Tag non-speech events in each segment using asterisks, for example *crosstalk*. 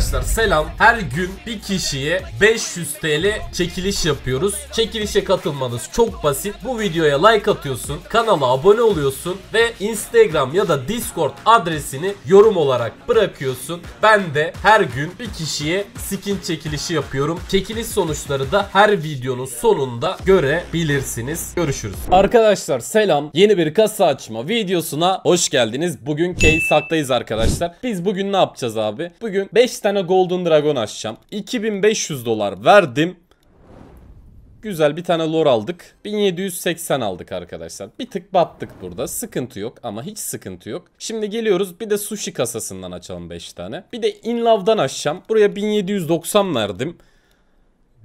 Arkadaşlar selam. Her gün bir kişiye 500 TL çekiliş yapıyoruz. Çekilişe katılmanız çok basit. Bu videoya like atıyorsun, kanala abone oluyorsun ve Instagram ya da Discord adresini yorum olarak bırakıyorsun. Ben de her gün bir kişiye skin çekilişi yapıyorum. Çekiliş sonuçları da her videonun sonunda görebilirsiniz. Görüşürüz. Arkadaşlar selam. Yeni bir kasa açma videosuna hoş geldiniz. Bugün Key Sak'tayız arkadaşlar. Biz bugün ne yapacağız abi? Bugün 5 tane tane Golden Dragon açacağım. 2500 dolar verdim. Güzel bir tane lore aldık. 1780 aldık arkadaşlar. Bir tık battık burada. Sıkıntı yok ama hiç sıkıntı yok. Şimdi geliyoruz bir de sushi kasasından açalım 5 tane. Bir de In Love'dan açacağım. Buraya 1790 verdim.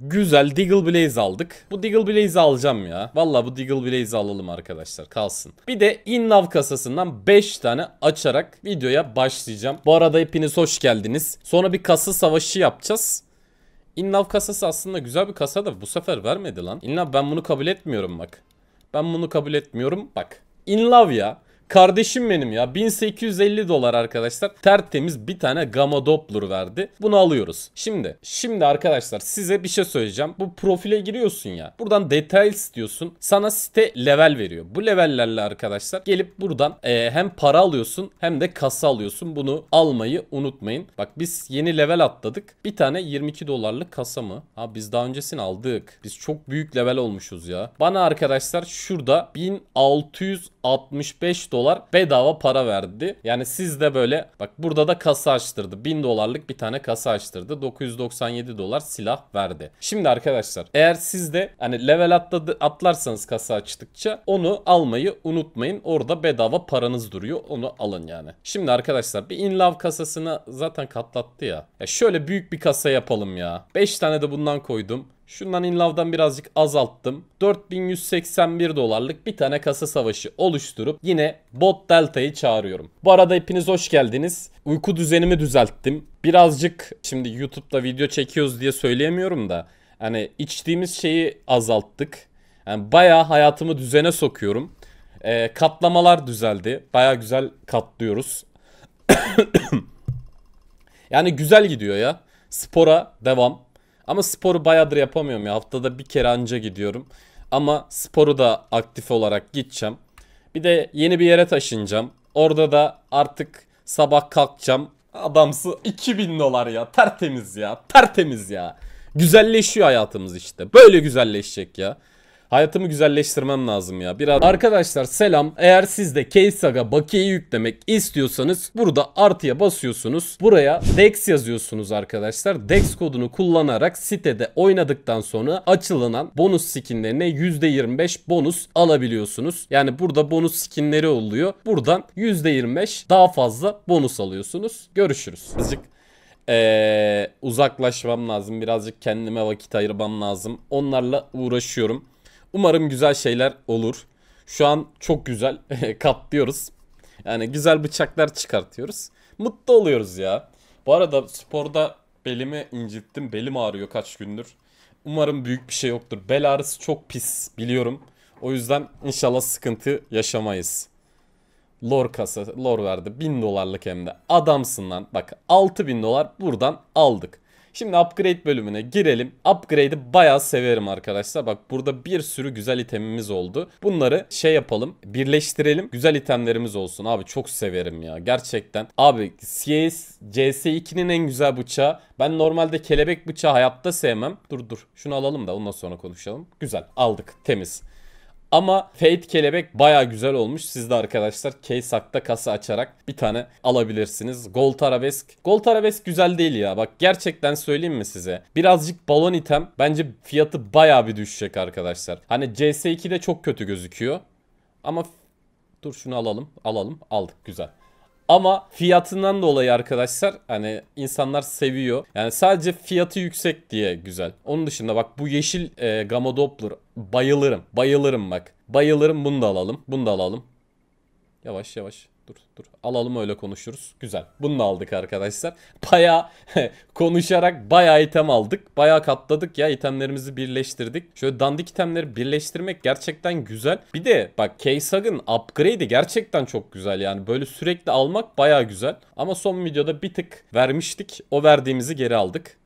Güzel Diggle Blaze aldık. Bu Diggle Blaze'i alacağım ya. Valla bu Diggle Blaze'i alalım arkadaşlar kalsın. Bir de Inlav kasasından 5 tane açarak videoya başlayacağım. Bu arada hepiniz hoş geldiniz. Sonra bir kasa savaşı yapacağız. Inlav kasası aslında güzel bir kasa da bu sefer vermedi lan. Inlav ben bunu kabul etmiyorum bak. Ben bunu kabul etmiyorum bak. Inlav ya. Kardeşim benim ya 1850 dolar arkadaşlar tertemiz bir tane gamma doppler verdi. Bunu alıyoruz. Şimdi şimdi arkadaşlar size bir şey söyleyeceğim. Bu profile giriyorsun ya. Buradan detay istiyorsun Sana site level veriyor. Bu levellerle arkadaşlar gelip buradan e, hem para alıyorsun hem de kasa alıyorsun. Bunu almayı unutmayın. Bak biz yeni level atladık. Bir tane 22 dolarlık kasa mı? Ha biz daha öncesini aldık. Biz çok büyük level olmuşuz ya. Bana arkadaşlar şurada 1665 dolar dolar bedava para verdi. Yani siz de böyle bak burada da kasa açtırdı. 1000 dolarlık bir tane kasa açtırdı. 997 dolar silah verdi. Şimdi arkadaşlar eğer siz de hani level atladı, atlarsanız kasa açtıkça onu almayı unutmayın. Orada bedava paranız duruyor. Onu alın yani. Şimdi arkadaşlar bir inlav kasasını zaten katlattı ya. ya şöyle büyük bir kasa yapalım ya. 5 tane de bundan koydum. Şundan in love'dan birazcık azalttım. 4181 dolarlık bir tane kasa savaşı oluşturup yine bot delta'yı çağırıyorum. Bu arada hepiniz hoş geldiniz. Uyku düzenimi düzelttim. Birazcık şimdi YouTube'da video çekiyoruz diye söyleyemiyorum da. Hani içtiğimiz şeyi azalttık. Yani bayağı hayatımı düzene sokuyorum. Ee, katlamalar düzeldi. Baya güzel katlıyoruz. *coughs* yani güzel gidiyor ya. Spora devam. Ama sporu bayağıdır yapamıyorum ya. Haftada bir kere anca gidiyorum. Ama sporu da aktif olarak gideceğim. Bir de yeni bir yere taşınacağım. Orada da artık sabah kalkacağım. Adamsı 2000 *laughs* dolar ya. Tertemiz ya. Tertemiz ya. Güzelleşiyor hayatımız işte. Böyle güzelleşecek ya. Hayatımı güzelleştirmem lazım ya. Biraz arkadaşlar selam. Eğer siz de Keysaga bakiyeyi yüklemek istiyorsanız burada artıya basıyorsunuz. Buraya Dex yazıyorsunuz arkadaşlar. Dex kodunu kullanarak sitede oynadıktan sonra açılanan bonus skinlerine %25 bonus alabiliyorsunuz. Yani burada bonus skinleri oluyor. Buradan %25 daha fazla bonus alıyorsunuz. Görüşürüz. Azıcık ee, uzaklaşmam lazım. Birazcık kendime vakit ayırmam lazım. Onlarla uğraşıyorum. Umarım güzel şeyler olur. Şu an çok güzel *laughs* katlıyoruz. Yani güzel bıçaklar çıkartıyoruz. Mutlu oluyoruz ya. Bu arada sporda belimi incittim. Belim ağrıyor kaç gündür. Umarım büyük bir şey yoktur. Bel ağrısı çok pis biliyorum. O yüzden inşallah sıkıntı yaşamayız. Lor kasa, lor verdi. 1000 dolarlık hem de. Adamsın lan. Bak 6000 dolar buradan aldık. Şimdi upgrade bölümüne girelim. Upgrade'i bayağı severim arkadaşlar. Bak burada bir sürü güzel itemimiz oldu. Bunları şey yapalım. Birleştirelim. Güzel itemlerimiz olsun. Abi çok severim ya. Gerçekten. Abi CS, CS2'nin en güzel bıçağı. Ben normalde kelebek bıçağı hayatta sevmem. Dur dur. Şunu alalım da ondan sonra konuşalım. Güzel. Aldık. Temiz. Ama Fate kelebek baya güzel olmuş. Siz de arkadaşlar K-Sak'ta kasa açarak bir tane alabilirsiniz. Gold Arabesk. Gold Arabesk güzel değil ya. Bak gerçekten söyleyeyim mi size? Birazcık balon item. Bence fiyatı baya bir düşecek arkadaşlar. Hani CS2'de çok kötü gözüküyor. Ama dur şunu alalım. Alalım. Aldık. Güzel. Ama fiyatından dolayı arkadaşlar hani insanlar seviyor. Yani sadece fiyatı yüksek diye güzel. Onun dışında bak bu yeşil e, Gamma Doppler bayılırım. Bayılırım bak. Bayılırım bunu da alalım. Bunu da alalım. Yavaş yavaş dur dur. Alalım öyle konuşuruz. Güzel. Bunu aldık arkadaşlar. Baya *laughs* konuşarak baya item aldık. Baya katladık ya itemlerimizi birleştirdik. Şöyle dandik itemleri birleştirmek gerçekten güzel. Bir de bak Keysag'ın upgrade'i gerçekten çok güzel yani. Böyle sürekli almak baya güzel. Ama son videoda bir tık vermiştik. O verdiğimizi geri aldık.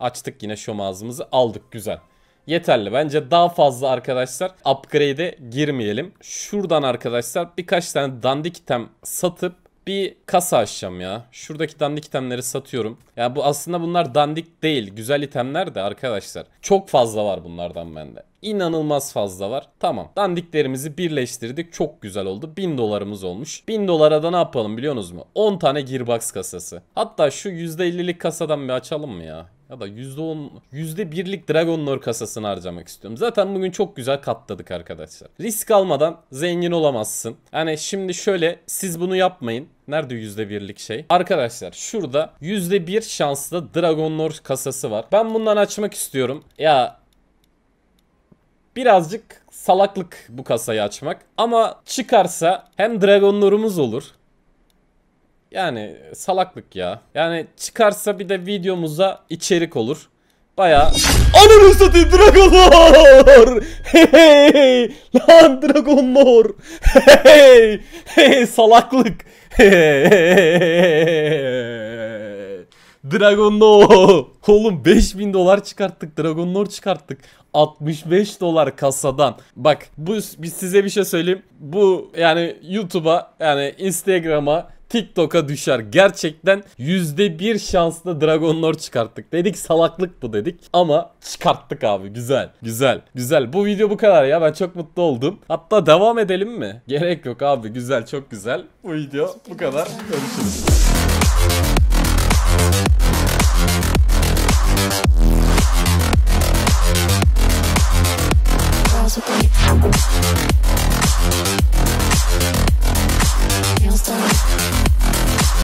Açtık yine şom ağzımızı aldık güzel yeterli. Bence daha fazla arkadaşlar upgrade'e girmeyelim. Şuradan arkadaşlar birkaç tane dandik item satıp bir kasa açacağım ya. Şuradaki dandik itemleri satıyorum. Ya yani bu aslında bunlar dandik değil. Güzel itemler de arkadaşlar. Çok fazla var bunlardan bende. İnanılmaz fazla var. Tamam. Dandiklerimizi birleştirdik. Çok güzel oldu. 1000 dolarımız olmuş. 1000 dolara da ne yapalım biliyorsunuz mu? 10 tane gearbox kasası. Hatta şu %50'lik kasadan bir açalım mı ya? Ya da %10, %1'lik Dragon Lore kasasını harcamak istiyorum. Zaten bugün çok güzel katladık arkadaşlar. Risk almadan zengin olamazsın. Yani şimdi şöyle siz bunu yapmayın. Nerede %1'lik şey? Arkadaşlar şurada %1 şanslı Dragon Lore kasası var. Ben bundan açmak istiyorum. Ya birazcık salaklık bu kasayı açmak. Ama çıkarsa hem Dragon Lore'umuz olur yani salaklık ya. Yani çıkarsa bir de videomuza içerik olur. Baya Ananı satayım dragonlar hey, hey, hey Lan dragonlar hey, hey, hey Salaklık hey, hey, hey. Dragonlar Oğlum 5000 dolar çıkarttık Dragonlar çıkarttık 65 dolar kasadan. Bak bu biz size bir şey söyleyeyim. Bu yani YouTube'a yani Instagram'a TikTok'a düşer. Gerçekten %1 şansla Dragon Lord çıkarttık. Dedik salaklık bu dedik. Ama çıkarttık abi. Güzel. Güzel. Güzel. Bu video bu kadar ya. Ben çok mutlu oldum. Hatta devam edelim mi? Gerek yok abi. Güzel. Çok güzel. Bu video bu kadar. Görüşürüz.